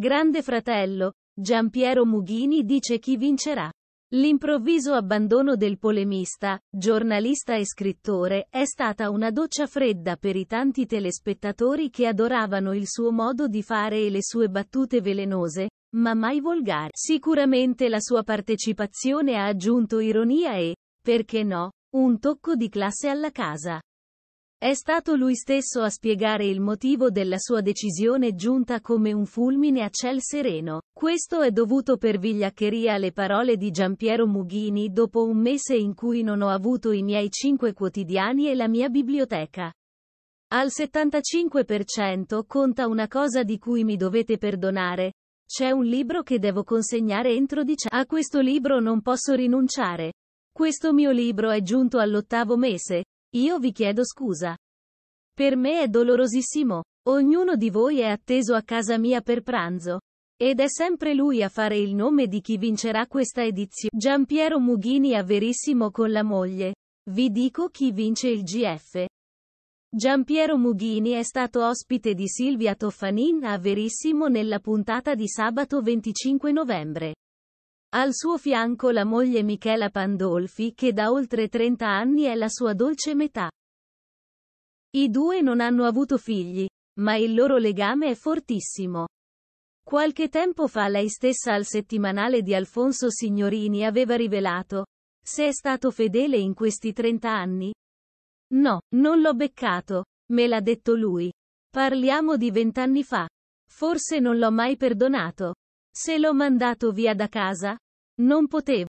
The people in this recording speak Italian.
Grande fratello, Giampiero Mughini dice chi vincerà. L'improvviso abbandono del polemista, giornalista e scrittore, è stata una doccia fredda per i tanti telespettatori che adoravano il suo modo di fare e le sue battute velenose, ma mai volgari. Sicuramente la sua partecipazione ha aggiunto ironia e, perché no, un tocco di classe alla casa. È stato lui stesso a spiegare il motivo della sua decisione giunta come un fulmine a ciel sereno. Questo è dovuto per vigliaccheria alle parole di Giampiero Mughini dopo un mese in cui non ho avuto i miei cinque quotidiani e la mia biblioteca. Al 75% conta una cosa di cui mi dovete perdonare. C'è un libro che devo consegnare entro diciamo. A questo libro non posso rinunciare. Questo mio libro è giunto all'ottavo mese. Io vi chiedo scusa. Per me è dolorosissimo. Ognuno di voi è atteso a casa mia per pranzo. Ed è sempre lui a fare il nome di chi vincerà questa edizione. Giampiero Mughini a Verissimo con la moglie. Vi dico chi vince il GF. Giampiero Mughini è stato ospite di Silvia Toffanin a Verissimo nella puntata di sabato 25 novembre. Al suo fianco la moglie Michela Pandolfi che da oltre 30 anni è la sua dolce metà. I due non hanno avuto figli, ma il loro legame è fortissimo. Qualche tempo fa lei stessa al settimanale di Alfonso Signorini aveva rivelato, se è stato fedele in questi 30 anni? No, non l'ho beccato, me l'ha detto lui. Parliamo di vent'anni fa. Forse non l'ho mai perdonato. Se l'ho mandato via da casa? Non potevo.